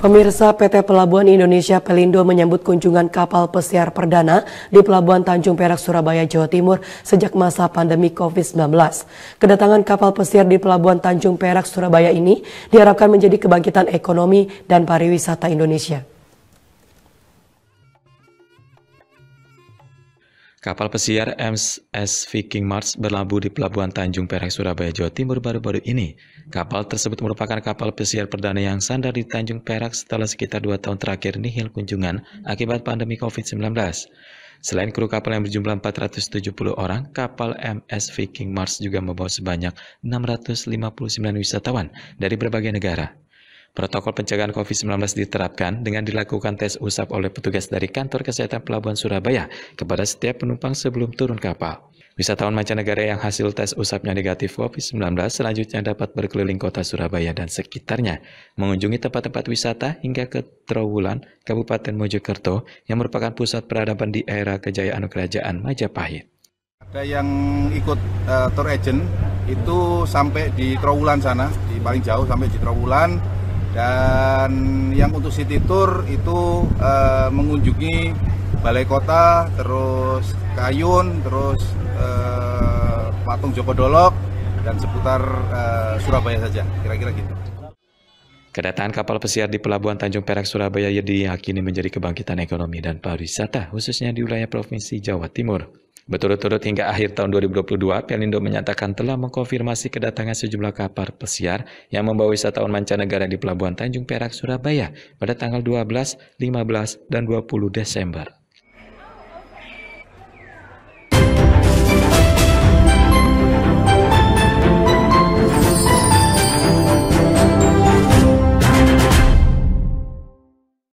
Pemirsa PT Pelabuhan Indonesia Pelindo menyambut kunjungan kapal pesiar perdana di Pelabuhan Tanjung Perak, Surabaya, Jawa Timur sejak masa pandemi COVID-19. Kedatangan kapal pesiar di Pelabuhan Tanjung Perak, Surabaya ini diharapkan menjadi kebangkitan ekonomi dan pariwisata Indonesia. Kapal pesiar MS Viking Mars berlabuh di Pelabuhan Tanjung Perak, Surabaya, Jawa Timur baru-baru ini. Kapal tersebut merupakan kapal pesiar perdana yang sandar di Tanjung Perak setelah sekitar dua tahun terakhir nihil kunjungan akibat pandemi COVID-19. Selain kru kapal yang berjumlah 470 orang, kapal MS Viking Mars juga membawa sebanyak 659 wisatawan dari berbagai negara. Protokol pencegahan COVID-19 diterapkan dengan dilakukan tes usap oleh petugas dari Kantor Kesehatan Pelabuhan Surabaya kepada setiap penumpang sebelum turun kapal. Wisatawan mancanegara yang hasil tes usapnya negatif COVID-19 selanjutnya dapat berkeliling kota Surabaya dan sekitarnya, mengunjungi tempat-tempat wisata hingga ke Trawulan, Kabupaten Mojokerto, yang merupakan pusat peradaban di era kejayaan Kerajaan Majapahit. Ada yang ikut uh, tour agent itu sampai di Trawulan sana, di paling jauh sampai di Trawulan, dan yang untuk city tour itu e, mengunjungi balai kota terus Kayun terus e, patung Joko Dolok dan seputar e, Surabaya saja kira-kira gitu Kedatangan kapal pesiar di Pelabuhan Tanjung Perak, Surabaya diyakini menjadi kebangkitan ekonomi dan pariwisata, khususnya di wilayah Provinsi Jawa Timur. Berturut-turut hingga akhir tahun 2022, Pelindo menyatakan telah mengkonfirmasi kedatangan sejumlah kapal pesiar yang membawa wisatawan mancanegara di Pelabuhan Tanjung Perak, Surabaya pada tanggal 12, 15, dan 20 Desember.